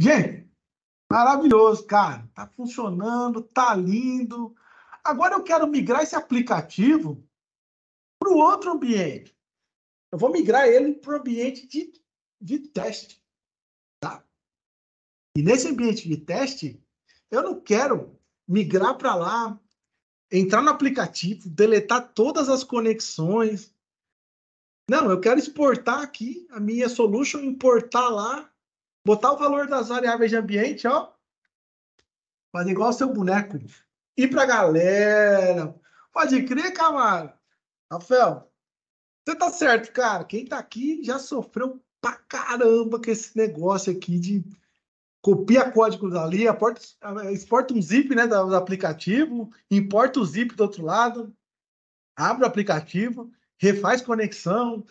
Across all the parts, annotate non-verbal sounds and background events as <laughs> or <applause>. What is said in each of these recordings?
Gente, maravilhoso, cara. Tá funcionando, tá lindo. Agora eu quero migrar esse aplicativo para o outro ambiente. Eu vou migrar ele para o ambiente de, de teste. Tá? E nesse ambiente de teste, eu não quero migrar para lá, entrar no aplicativo, deletar todas as conexões. Não, eu quero exportar aqui a minha solution, importar lá botar o valor das variáveis de ambiente, ó. Faz igual o seu boneco. E pra galera. Pode crer, Camaro. Rafael, você tá certo, cara. Quem tá aqui já sofreu pra caramba com esse negócio aqui de copia código dali, aporta, exporta um zip né, do aplicativo, importa o zip do outro lado, abre o aplicativo, refaz conexão.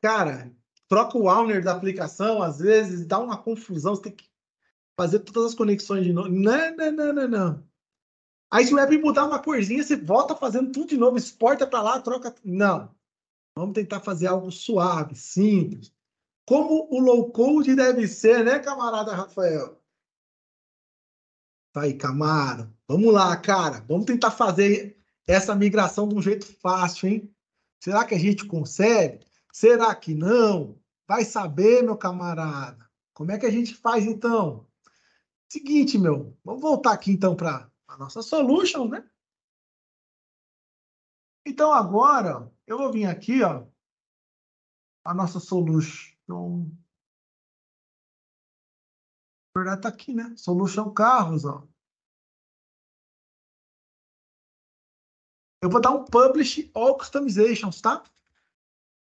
Cara, troca o owner da aplicação, às vezes dá uma confusão, você tem que fazer todas as conexões de novo. Não, não, não, não, não. Aí se o app mudar uma corzinha, você volta fazendo tudo de novo, exporta para lá, troca. Não. Vamos tentar fazer algo suave, simples. Como o low code deve ser, né, camarada Rafael? Tá aí, Camaro. Vamos lá, cara. Vamos tentar fazer essa migração de um jeito fácil, hein? Será que a gente consegue? Será que não? Vai saber, meu camarada. Como é que a gente faz então? Seguinte, meu, vamos voltar aqui então para a nossa solution, né? Então agora eu vou vir aqui, ó, a nossa solution. Na verdade tá aqui, né? Solution carros, ó. Eu vou dar um publish all customizations, tá?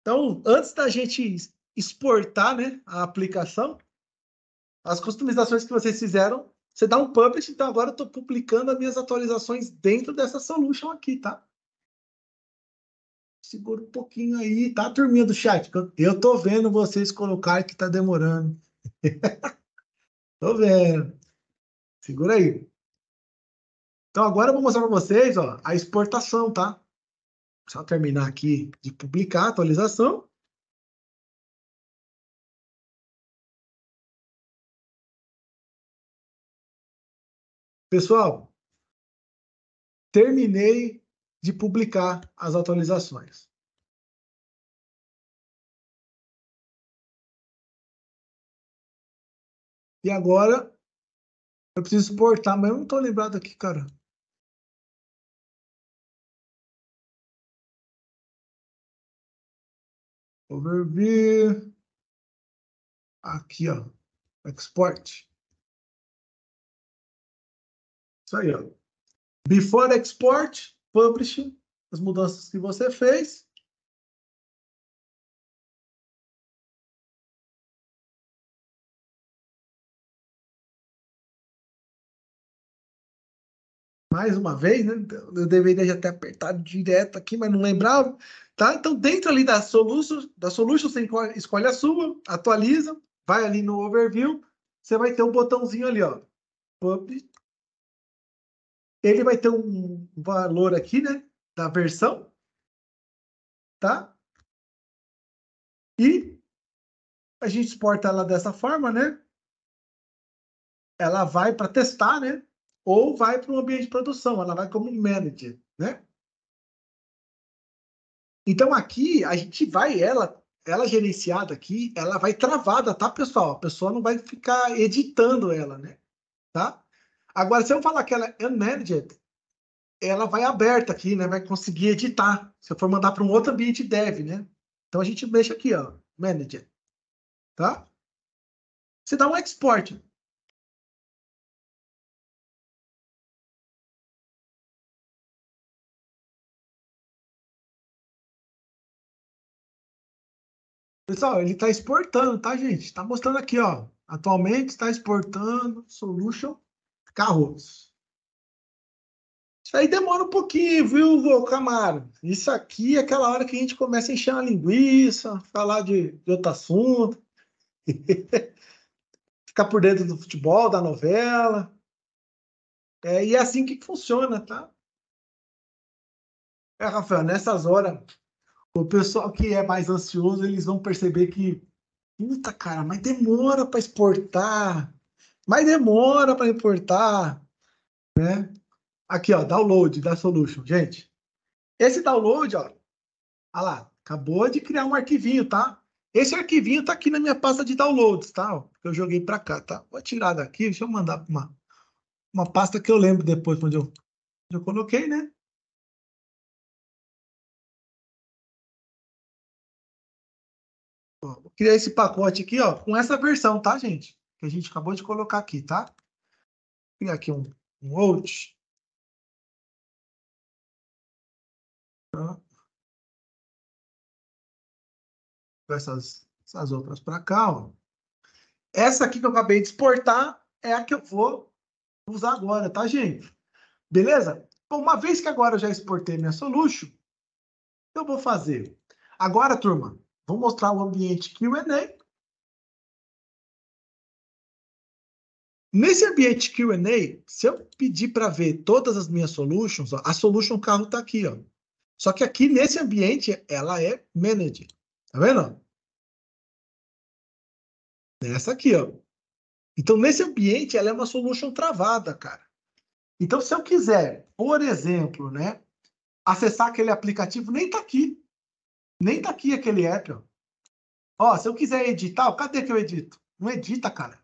Então, antes da gente exportar né, a aplicação, as customizações que vocês fizeram, você dá um publish, então agora eu estou publicando as minhas atualizações dentro dessa solution aqui, tá? Segura um pouquinho aí, tá, turminha do chat? Eu tô vendo vocês colocar que tá demorando. <laughs> tô vendo. Segura aí. Então agora eu vou mostrar para vocês ó, a exportação, tá? Só terminar aqui de publicar a atualização. Pessoal, terminei de publicar as atualizações. E agora eu preciso exportar, mas eu não estou lembrado aqui, cara. Overview. Aqui, ó. Export. Isso aí, ó. Before export, publish as mudanças que você fez. mais uma vez, né? Então, eu deveria já ter apertado direto aqui, mas não lembrava. Tá? Então, dentro ali da Solution, da Solutions, você escolhe a sua, atualiza, vai ali no Overview, você vai ter um botãozinho ali, ó. Ele vai ter um valor aqui, né? Da versão. Tá? E a gente exporta ela dessa forma, né? Ela vai para testar, né? ou vai para um ambiente de produção, ela vai como manager, né? Então aqui a gente vai ela ela gerenciada aqui, ela vai travada, tá, pessoal? A pessoa não vai ficar editando ela, né? Tá? Agora, se eu falar que ela é unmanaged, ela vai aberta aqui, né? Vai conseguir editar. Se eu for mandar para um outro ambiente, deve, né? Então a gente mexe aqui, ó, manager. Tá? Você dá um export. Pessoal, ele está exportando, tá, gente? Está mostrando aqui, ó. Atualmente está exportando Solution Carros. Isso aí demora um pouquinho, viu, Camaro? Isso aqui é aquela hora que a gente começa a encher uma linguiça, falar de, de outro assunto, <laughs> ficar por dentro do futebol, da novela. É, e é assim que funciona, tá? É, Rafael, nessas horas o pessoal que é mais ansioso, eles vão perceber que, puta cara, mas demora para exportar, mas demora para importar, né? Aqui, ó, download da solution, gente. Esse download, ó, ah lá, acabou de criar um arquivinho, tá? Esse arquivinho tá aqui na minha pasta de downloads, tá? Eu joguei para cá, tá? Vou tirar daqui, deixa eu mandar para uma, uma pasta que eu lembro depois, onde eu, onde eu coloquei, né? criar esse pacote aqui, ó, com essa versão, tá, gente? Que a gente acabou de colocar aqui, tá? Vou criar aqui um, um out. Tá. Essas, essas outras para cá, ó. Essa aqui que eu acabei de exportar é a que eu vou usar agora, tá, gente? Beleza? Bom, então, uma vez que agora eu já exportei minha solution, eu vou fazer. Agora, turma, Vou mostrar o ambiente QA. Nesse ambiente QA, se eu pedir para ver todas as minhas solutions, a solution carro está aqui. Ó. Só que aqui nesse ambiente, ela é managed. Tá vendo? Nessa aqui, ó. Então, nesse ambiente, ela é uma solution travada, cara. Então, se eu quiser, por exemplo, né, acessar aquele aplicativo, nem está aqui. Nem tá aqui aquele app, ó. Ó, se eu quiser editar, ó, cadê que eu edito? Não edita, cara.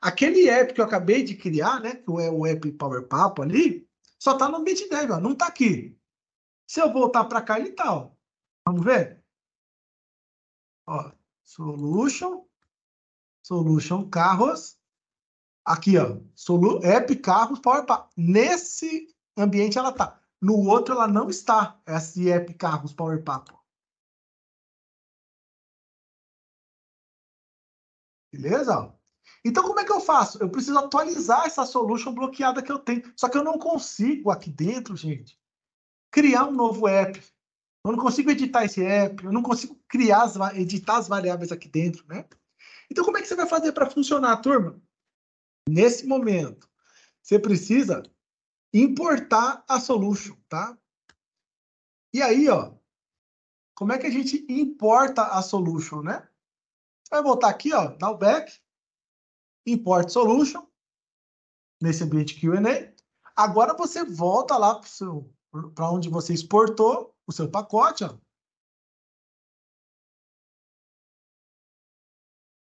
Aquele app que eu acabei de criar, né? Que é o app Power Papo ali, só tá no BitDev, ó. Não tá aqui. Se eu voltar para cá, ele tá, ó. Vamos ver? Ó, Solution, Solution Carros. Aqui, ó. Solu app Carros Power Papo. Nesse ambiente ela tá. No outro ela não está, esse app Carros Power Papo. Beleza? Então, como é que eu faço? Eu preciso atualizar essa solution bloqueada que eu tenho. Só que eu não consigo aqui dentro, gente, criar um novo app. Eu não consigo editar esse app, eu não consigo criar as, editar as variáveis aqui dentro, né? Então, como é que você vai fazer para funcionar, turma? Nesse momento, você precisa importar a solution, tá? E aí, ó, como é que a gente importa a solution, né? Vai voltar aqui, ó, dar o back, import solution, nesse ambiente Q&A. Agora você volta lá para onde você exportou o seu pacote, ó.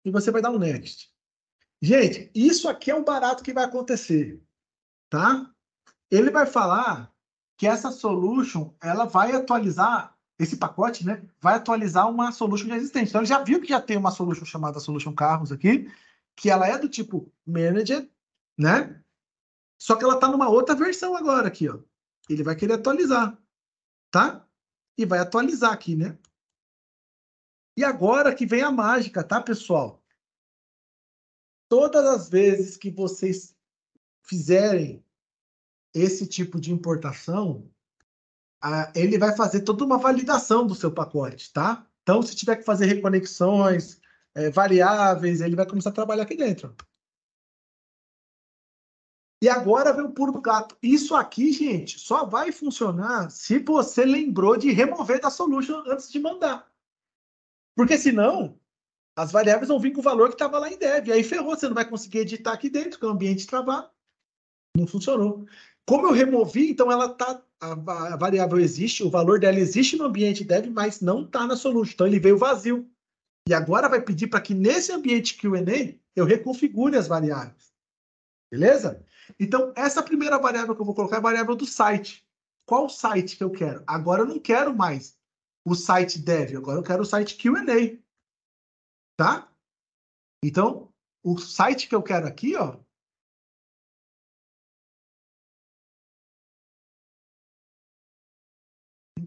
E você vai dar um next. Gente, isso aqui é um barato que vai acontecer, tá? Ele vai falar que essa solution, ela vai atualizar esse pacote né, vai atualizar uma solution já existente. Então, ele já viu que já tem uma solution chamada Solution Carros aqui, que ela é do tipo Manager, né? Só que ela está numa outra versão agora aqui, ó. Ele vai querer atualizar, tá? E vai atualizar aqui, né? E agora que vem a mágica, tá, pessoal? Todas as vezes que vocês fizerem esse tipo de importação, ah, ele vai fazer toda uma validação do seu pacote, tá? Então, se tiver que fazer reconexões, é, variáveis, ele vai começar a trabalhar aqui dentro. E agora vem o puro gato. Isso aqui, gente, só vai funcionar se você lembrou de remover da solution antes de mandar. Porque senão, as variáveis vão vir com o valor que estava lá em dev. Aí ferrou, você não vai conseguir editar aqui dentro, que o ambiente travar. Não funcionou. Como eu removi, então ela está a, a variável existe, o valor dela existe no ambiente dev, mas não está na solution. Então ele veio vazio. E agora vai pedir para que nesse ambiente QA eu reconfigure as variáveis. Beleza? Então, essa primeira variável que eu vou colocar é a variável do site. Qual site que eu quero? Agora eu não quero mais o site dev, agora eu quero o site QA. Tá? Então, o site que eu quero aqui, ó,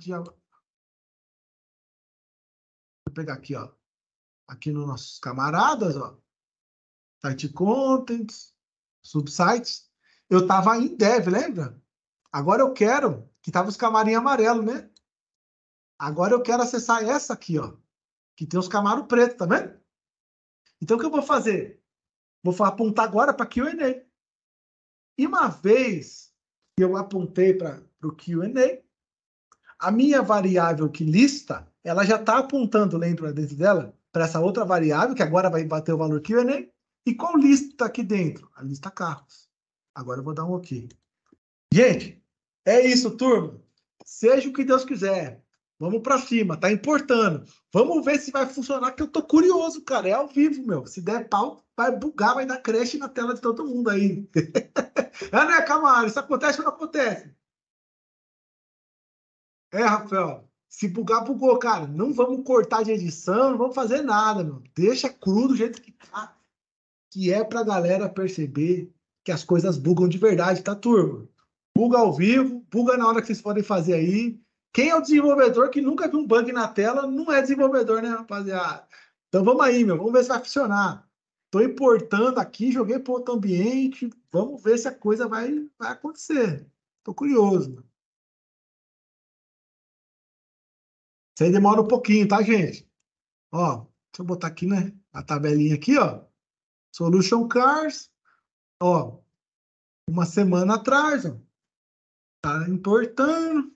gente já. Vou pegar aqui, ó. Aqui nos nossos camaradas, ó. Site contents, subsites. Eu estava em dev, lembra? Agora eu quero, que tava os camarim amarelo, né? Agora eu quero acessar essa aqui, ó, que tem os camaros preto, tá vendo? Então o que eu vou fazer? Vou apontar agora para Q&A. E uma vez que eu apontei para o Q&A, a minha variável que lista, ela já está apontando, lembra dentro dela, para essa outra variável, que agora vai bater o valor que nem. E qual lista está aqui dentro? A lista carros. Agora eu vou dar um OK. Gente, é isso, turma. Seja o que Deus quiser. Vamos para cima, tá importando. Vamos ver se vai funcionar, que eu tô curioso, cara. É ao vivo, meu. Se der pau, vai bugar, vai dar creche na tela de todo mundo aí. <laughs> é, né, Camaro? Isso acontece ou não acontece? É, Rafael, se bugar, bugou, cara. Não vamos cortar de edição, não vamos fazer nada, meu. Deixa cru do jeito que tá. Que é pra galera perceber que as coisas bugam de verdade, tá, turma? Buga ao vivo, buga na hora que vocês podem fazer aí. Quem é o desenvolvedor que nunca viu um bug na tela não é desenvolvedor, né, rapaziada? Então vamos aí, meu. Vamos ver se vai funcionar. Tô importando aqui, joguei para outro ambiente. Vamos ver se a coisa vai, vai acontecer. Tô curioso, mano. Isso aí demora um pouquinho, tá, gente? Ó, deixa eu botar aqui, né? A tabelinha aqui, ó. Solution Cars, ó. Uma semana atrás, ó. Tá importando.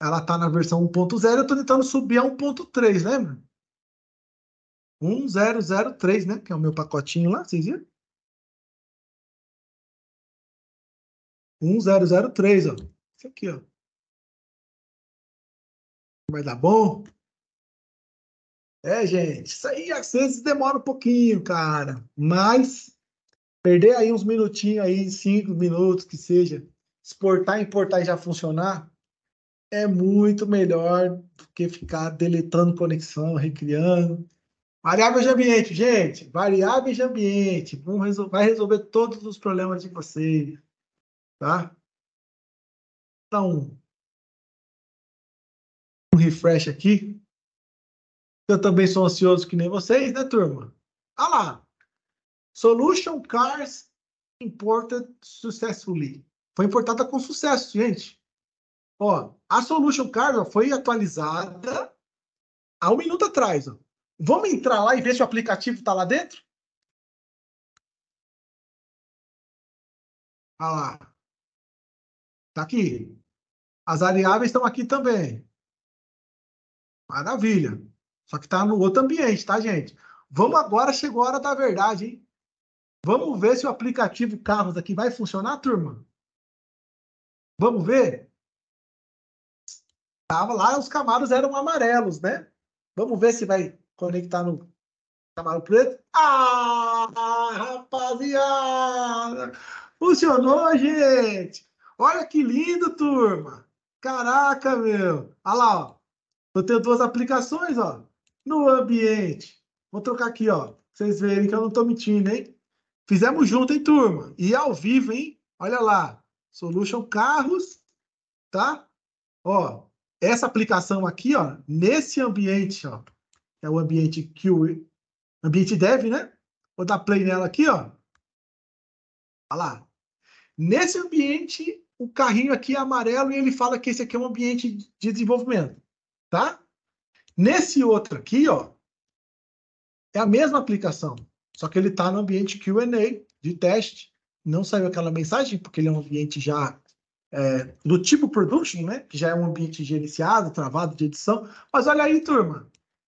Ela tá na versão 1.0, eu tô tentando subir a 1.3, lembra? 1003, né? Que é o meu pacotinho lá, vocês viram? 1003, ó. Isso aqui, ó. Vai dar bom? É, gente, isso aí às vezes demora um pouquinho, cara. Mas perder aí uns minutinhos aí, cinco minutos que seja, exportar, importar e já funcionar, é muito melhor do que ficar deletando conexão, recriando. variáveis de ambiente, gente. variáveis de ambiente. Resol vai resolver todos os problemas de vocês. Tá? Então, refresh aqui. Eu também sou ansioso que nem vocês, né, turma? Ah lá. Solution Cars Imported Successfully. Foi importada com sucesso, gente. Ó, a Solution Cars ó, foi atualizada há um minuto atrás. Ó. Vamos entrar lá e ver se o aplicativo está lá dentro? Ah lá. Está aqui. As variáveis estão aqui também. Maravilha. Só que está no outro ambiente, tá, gente? Vamos agora, chegou a hora da verdade, hein? Vamos ver se o aplicativo Carros aqui vai funcionar, turma? Vamos ver? Tava lá, os Camaros eram amarelos, né? Vamos ver se vai conectar no Camaro Preto. Ah, rapaziada! Funcionou, gente! Olha que lindo, turma! Caraca, meu! Olha lá, ó. Eu tenho duas aplicações, ó. No ambiente. Vou trocar aqui, ó. Pra vocês verem que eu não tô mentindo, hein? Fizemos junto, hein, turma? E ao vivo, hein? Olha lá. Solution Carros, tá? Ó, essa aplicação aqui, ó, nesse ambiente, ó. É o ambiente que o ambiente dev, né? Vou dar play nela aqui, ó. Olha lá. Nesse ambiente, o carrinho aqui é amarelo e ele fala que esse aqui é um ambiente de desenvolvimento tá? Nesse outro aqui, ó, é a mesma aplicação, só que ele está no ambiente Q&A de teste, não saiu aquela mensagem porque ele é um ambiente já é, do tipo production, né? Que já é um ambiente gerenciado, travado de edição. Mas olha aí, turma,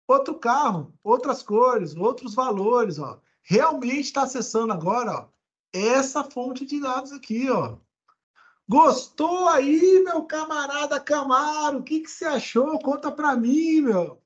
outro carro, outras cores, outros valores, ó. Realmente está acessando agora, ó, essa fonte de dados aqui, ó. Gostou aí, meu camarada Camaro? O que, que você achou? Conta para mim, meu.